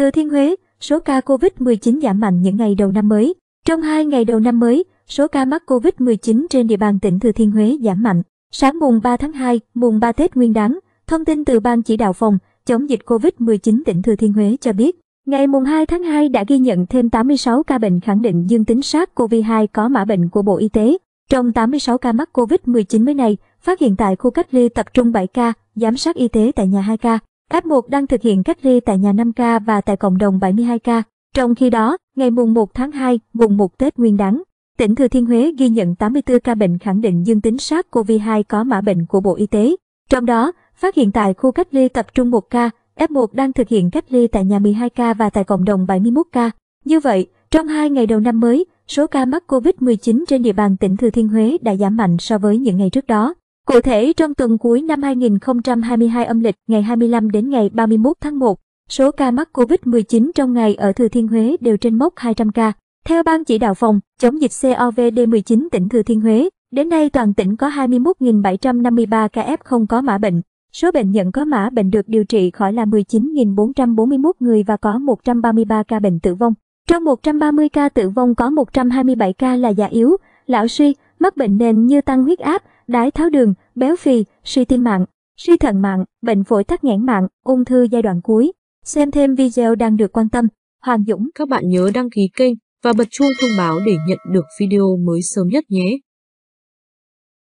Thừa Thiên Huế, số ca COVID-19 giảm mạnh những ngày đầu năm mới. Trong hai ngày đầu năm mới, số ca mắc COVID-19 trên địa bàn tỉnh Thừa Thiên Huế giảm mạnh. Sáng mùng 3 tháng 2, mùng 3 Tết Nguyên đán, thông tin từ Ban chỉ đạo phòng chống dịch COVID-19 tỉnh Thừa Thiên Huế cho biết, ngày mùng 2 tháng 2 đã ghi nhận thêm 86 ca bệnh khẳng định dương tính SARS-CoV-2 có mã bệnh của Bộ Y tế. Trong 86 ca mắc COVID-19 mới này, phát hiện tại khu cách ly tập trung 7 ca, giám sát y tế tại nhà 2 ca. F1 đang thực hiện cách ly tại nhà 5 ca và tại cộng đồng 72 ca. Trong khi đó, ngày mùng 1 tháng 2, mùng 1 Tết Nguyên đán, tỉnh Thừa Thiên Huế ghi nhận 84 ca bệnh khẳng định dương tính sars cov 2 có mã bệnh của Bộ Y tế. Trong đó, phát hiện tại khu cách ly tập trung 1 ca, F1 đang thực hiện cách ly tại nhà 12 ca và tại cộng đồng 71 ca. Như vậy, trong hai ngày đầu năm mới, số ca mắc COVID-19 trên địa bàn tỉnh Thừa Thiên Huế đã giảm mạnh so với những ngày trước đó. Cụ thể trong tuần cuối năm 2022 âm lịch ngày 25 đến ngày 31 tháng 1, số ca mắc COVID-19 trong ngày ở Thừa Thiên Huế đều trên mốc 200 ca. Theo Ban chỉ đạo phòng chống dịch COVID-19 tỉnh Thừa Thiên Huế, đến nay toàn tỉnh có 21.753 ca F0 có mã bệnh. Số bệnh nhận có mã bệnh được điều trị khỏi là 19.441 người và có 133 ca bệnh tử vong. Trong 130 ca tử vong có 127 ca là già yếu, lão suy, mắc bệnh nền như tăng huyết áp, đái tháo đường, béo phì, suy tim mạng, suy thận mạng, bệnh phổi tắc nghẽn mạng, ung thư giai đoạn cuối. Xem thêm video đang được quan tâm. Hoàng Dũng. Các bạn nhớ đăng ký kênh và bật chuông thông báo để nhận được video mới sớm nhất nhé.